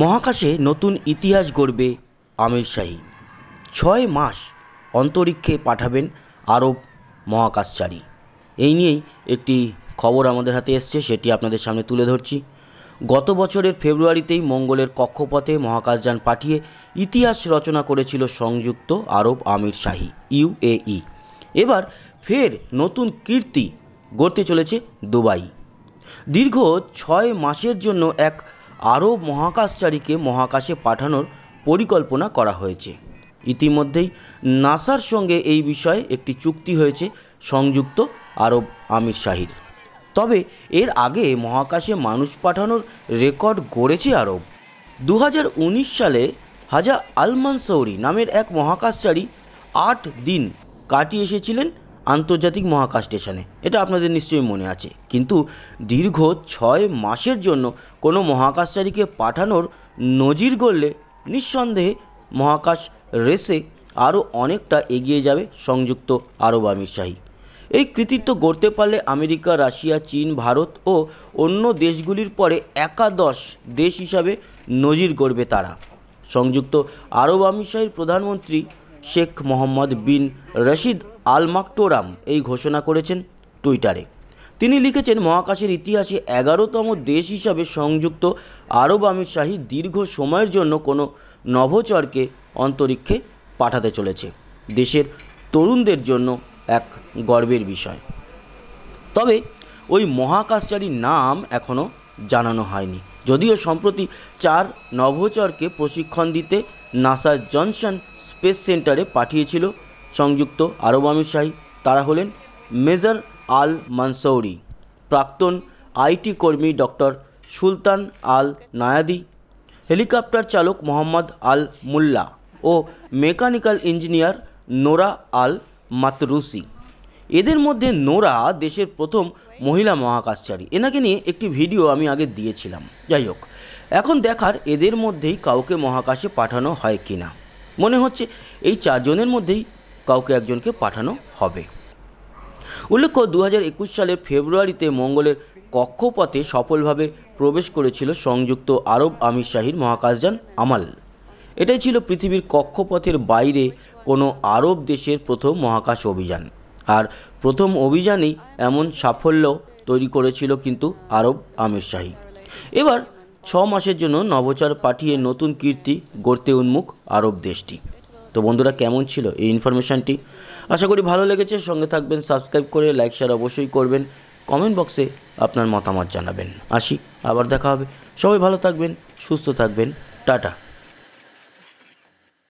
মহাকাশে নতুন ইতিহাস গড়বে আমির শাহী ছয় মাস অন্তরিক্ষে পাঠাবেন আরব মহাকাশচারী এই নিয়েই একটি খবর আমাদের হাতে এসছে সেটি আপনাদের সামনে তুলে ধরছি গত বছরের ফেব্রুয়ারিতেই মঙ্গলের কক্ষপথে মহাকাশযান পাঠিয়ে ইতিহাস রচনা করেছিল সংযুক্ত আরব আমির শাহী ইউএই এবার ফের নতুন কীর্তি গড়তে চলেছে দুবাই দীর্ঘ ছয় মাসের জন্য এক আরও মহাকাশচারীকে মহাকাশে পাঠানোর পরিকল্পনা করা হয়েছে ইতিমধ্যেই নাসার সঙ্গে এই বিষয়ে একটি চুক্তি হয়েছে সংযুক্ত আরব আমির শাহির তবে এর আগে মহাকাশে মানুষ পাঠানোর রেকর্ড গড়েছে আরব দু সালে হাজা আলমান সৌরি নামের এক মহাকাশচারী আট দিন কাটিয়ে এসেছিলেন আন্তর্জাতিক মহাকাশ স্টেশনে এটা আপনাদের নিশ্চয়ই মনে আছে কিন্তু দীর্ঘ ছয় মাসের জন্য কোনো মহাকাশচারীকে পাঠানোর নজির গড়লে নিঃসন্দেহে মহাকাশ রেসে আরও অনেকটা এগিয়ে যাবে সংযুক্ত আরব আমিরশাহী এই কৃতিত্ব গড়তে পারলে আমেরিকা রাশিয়া চীন ভারত ও অন্য দেশগুলির পরে একাদশ দেশ হিসাবে নজির গড়বে তারা সংযুক্ত আরব আমিরশাহীর প্রধানমন্ত্রী শেখ মোহাম্মদ বিন রশিদ আল মাকটোরাম এই ঘোষণা করেছেন টুইটারে তিনি লিখেছেন মহাকাশের ইতিহাসে এগারোতম দেশ হিসাবে সংযুক্ত আরব আমির শাহী দীর্ঘ সময়ের জন্য কোনো নভচরকে অন্তরিক্ষে পাঠাতে চলেছে দেশের তরুণদের জন্য এক গর্বের বিষয় তবে ওই মহাকাশচারীর নাম এখনও জানানো হয়নি যদিও সম্প্রতি চার নভোচরকে প্রশিক্ষণ দিতে নাসা জনসন স্পেস সেন্টারে পাঠিয়েছিল সংযুক্ত আরব আমিরশাহী তারা হলেন মেজর আল মানসৌরি প্রাক্তন আইটি কর্মী ডক্টর সুলতান আল নায়াদি হেলিকপ্টার চালক মোহাম্মদ আল মুল্লা ও mechanical engineer Nora Al Matrooshi এদের মধ্যে নোরা দেশের প্রথম মহিলা মহাকাশচারী এনাকে নিয়ে একটি ভিডিও আমি আগে দিয়েছিলাম যাই হোক এখন দেখার এদের মধ্যেই কাউকে মহাকাশে পাঠানো হয় কি না মনে হচ্ছে এই চারজনের মধ্যেই কাউকে একজনকে পাঠানো হবে উল্লেখ্য দু সালের ফেব্রুয়ারিতে মঙ্গলের কক্ষপথে সফলভাবে প্রবেশ করেছিল সংযুক্ত আরব আমির শাহীর মহাকাশযান আমাল এটাই ছিল পৃথিবীর কক্ষপথের বাইরে কোনো আরব দেশের প্রথম মহাকাশ অভিযান আর প্রথম অভিযানেই এমন সাফল্য তৈরি করেছিল কিন্তু আরব আমির শাহী এবার ছ মাসের জন্য নবচার পাঠিয়ে নতুন কীর্তি গড়তে উন্মুখ আরব দেশটি তো বন্ধুরা কেমন ছিল এই ইনফরমেশানটি আশা করি ভালো লেগেছে সঙ্গে থাকবেন সাবস্ক্রাইব করে লাইক শেয়ার অবশ্যই করবেন কমেন্ট বক্সে আপনার মতামত জানাবেন আসি আবার দেখা হবে সবাই ভালো থাকবেন সুস্থ থাকবেন টাটা